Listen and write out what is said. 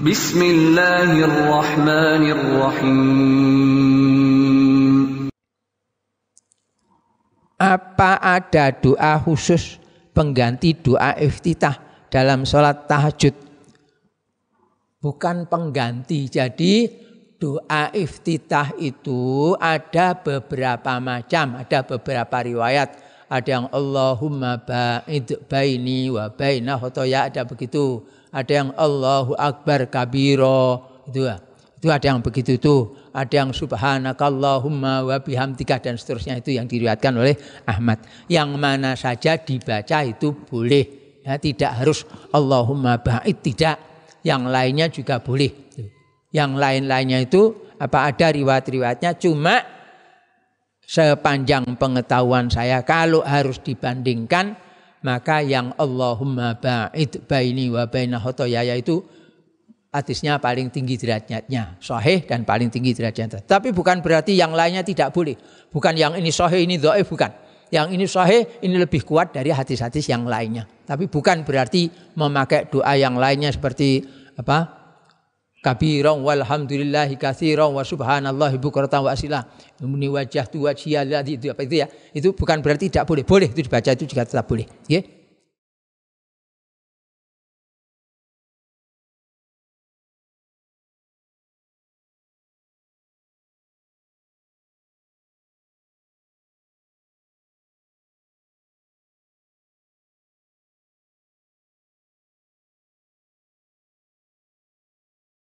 Bismillahirrahmanirrahim. Apa ada doa khusus pengganti doa iftitah dalam sholat tahajud? Bukan pengganti, jadi doa iftitah itu ada beberapa macam, ada beberapa riwayat ada yang Allahumma ba'id baini wa baina khotoya ya, ada begitu ada yang Allahu akbar kabiro itu ya. itu ada yang begitu tuh ada yang subhanakallahumma wa bihamdika dan seterusnya itu yang diriwayatkan oleh Ahmad yang mana saja dibaca itu boleh ya, tidak harus Allahumma ba'id tidak yang lainnya juga boleh yang lain-lainnya itu apa ada riwayat-riwayatnya cuma sepanjang pengetahuan saya kalau harus dibandingkan maka yang Allahumma ba'id baini wa baina khotoyaya itu hadisnya paling tinggi derajatnya sahih dan paling tinggi derajatnya tapi bukan berarti yang lainnya tidak boleh bukan yang ini sahih ini dhaif bukan yang ini sahih ini lebih kuat dari hadis-hadis yang lainnya tapi bukan berarti memakai doa yang lainnya seperti apa kabirong walhamdulillahi kathirong wa subhanallahi bukratan wa asila. Muni wajah tu wajhiya itu apa itu ya? Itu bukan berarti tidak boleh. Boleh itu dibaca itu juga tetap boleh, ya Yeah?